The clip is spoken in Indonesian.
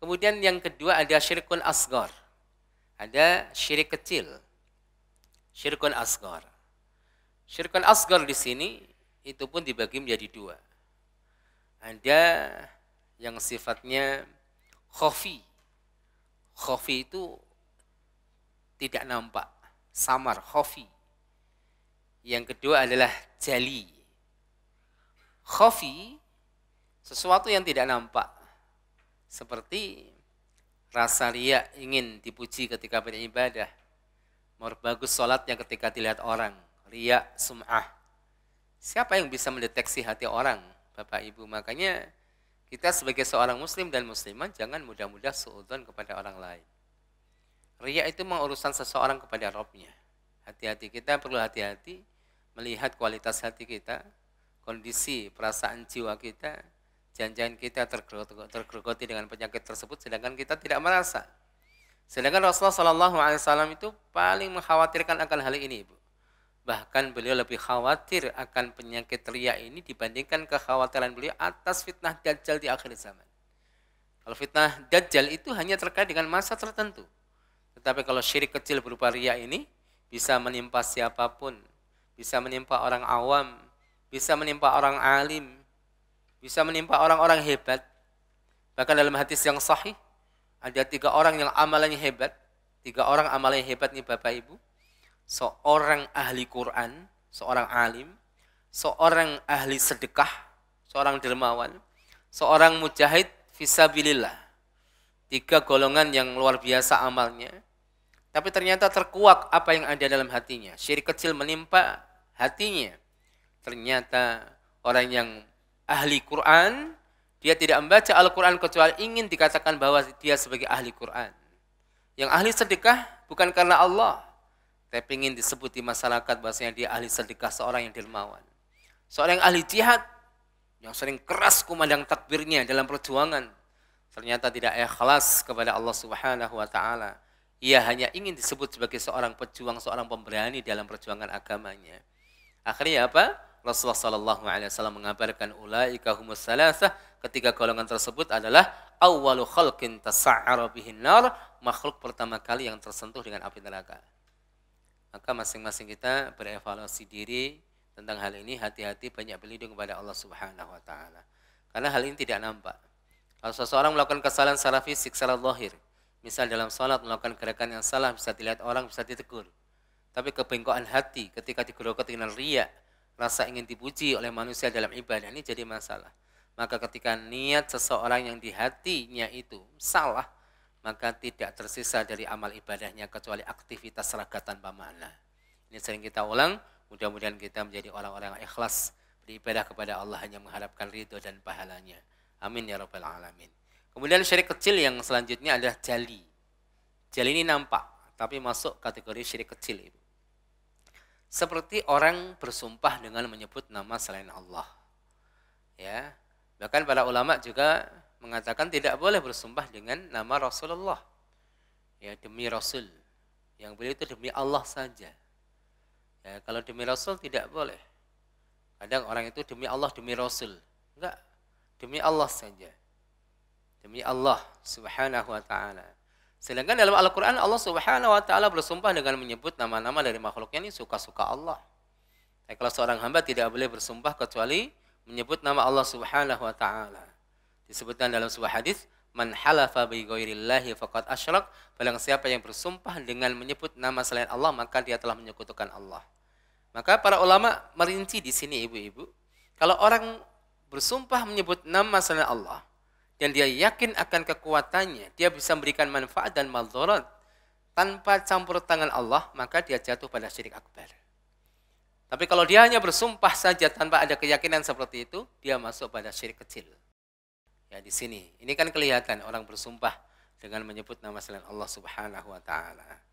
Kemudian yang kedua ada syirkun asgar. Ada syirik kecil. Syirkun asgar. Syirkun asgar di sini itu pun dibagi menjadi dua. Ada yang sifatnya khofi. Khofi itu tidak nampak, samar, khofi. Yang kedua adalah jali. Khofi, sesuatu yang tidak nampak, seperti rasa ria ingin dipuji ketika beribadah. Mau bagus sholatnya ketika dilihat orang. Ria, sum'ah. Siapa yang bisa mendeteksi hati orang? Bapak Ibu, makanya kita sebagai seorang muslim dan musliman jangan mudah-mudah seudon kepada orang lain. Ria itu mengurusan seseorang kepada Robnya. Hati-hati kita perlu hati-hati melihat kualitas hati kita, kondisi perasaan jiwa kita, janjian kita tergerogoti dengan penyakit tersebut sedangkan kita tidak merasa. Sedangkan Rasulullah saw itu paling mengkhawatirkan akan hal ini, ibu. Bahkan beliau lebih khawatir akan penyakit ria ini dibandingkan kekhawatiran beliau atas fitnah dajjal di akhir zaman. Kalau fitnah dajjal itu hanya terkait dengan masa tertentu. Tetapi kalau syirik kecil berupa ria ini bisa menimpa siapapun, bisa menimpa orang awam, bisa menimpa orang alim, bisa menimpa orang-orang hebat. Bahkan dalam hadis yang sahih, ada tiga orang yang amalannya hebat. Tiga orang amalannya hebat nih Bapak Ibu. Seorang ahli Quran, seorang alim, seorang ahli sedekah, seorang dermawan, seorang mujahid visabilillah. Tiga golongan yang luar biasa amalnya. Tapi ternyata terkuak apa yang ada dalam hatinya. Syirik kecil menimpa hatinya. Ternyata orang yang ahli Quran, dia tidak membaca Al-Quran kecuali ingin dikatakan bahwa dia sebagai ahli Quran. Yang ahli sedekah bukan karena Allah, tapi ingin disebut di masyarakat bahasanya dia ahli sedekah seorang yang dermawan. Seorang yang ahli jihad, yang sering keras kumandang takbirnya dalam perjuangan, ternyata tidak ikhlas kepada Allah Subhanahu wa taala. Ia hanya ingin disebut sebagai seorang pejuang, seorang pemberani dalam perjuangan agamanya. Akhirnya apa? Rasulullah Shallallahu Alaihi Wasallam mengabarkan ulai kahumus salasa ketiga golongan tersebut adalah awalu khalqin tasa'ara nar makhluk pertama kali yang tersentuh dengan api neraka maka masing-masing kita berevaluasi diri tentang hal ini hati-hati banyak berlindung kepada Allah Subhanahu wa taala karena hal ini tidak nampak kalau seseorang melakukan kesalahan secara fisik secara lahir misal dalam sholat melakukan gerakan yang salah bisa dilihat orang bisa ditegur tapi kebengkokan hati ketika digerogoti dengan riak rasa ingin dipuji oleh manusia dalam ibadah ini jadi masalah. Maka ketika niat seseorang yang di hatinya itu salah, maka tidak tersisa dari amal ibadahnya kecuali aktivitas seragatan tanpa makna. Ini sering kita ulang, mudah-mudahan kita menjadi orang-orang yang ikhlas beribadah kepada Allah hanya mengharapkan ridho dan pahalanya. Amin ya rabbal alamin. Kemudian syirik kecil yang selanjutnya adalah jali. Jali ini nampak, tapi masuk kategori syirik kecil. Ibu seperti orang bersumpah dengan menyebut nama selain Allah. Ya, bahkan para ulama juga mengatakan tidak boleh bersumpah dengan nama Rasulullah. Ya, demi Rasul. Yang boleh itu demi Allah saja. Ya, kalau demi Rasul tidak boleh. Kadang orang itu demi Allah, demi Rasul. Enggak, demi Allah saja. Demi Allah subhanahu wa ta'ala. Sedangkan dalam Al-Quran Allah Subhanahu Wa Taala bersumpah dengan menyebut nama-nama dari makhluknya ini suka-suka Allah. Nah, kalau seorang hamba tidak boleh bersumpah kecuali menyebut nama Allah Subhanahu Wa Taala. Disebutkan dalam sebuah hadis, man halafa bi ghairillahi faqad asyrak barang siapa yang bersumpah dengan menyebut nama selain Allah maka dia telah menyekutukan Allah maka para ulama merinci di sini ibu-ibu kalau orang bersumpah menyebut nama selain Allah yang dia yakin akan kekuatannya, dia bisa memberikan manfaat dan maldorot tanpa campur tangan Allah, maka dia jatuh pada syirik akbar. Tapi kalau dia hanya bersumpah saja tanpa ada keyakinan seperti itu, dia masuk pada syirik kecil. Ya di sini, ini kan kelihatan orang bersumpah dengan menyebut nama selain Allah Subhanahu wa taala.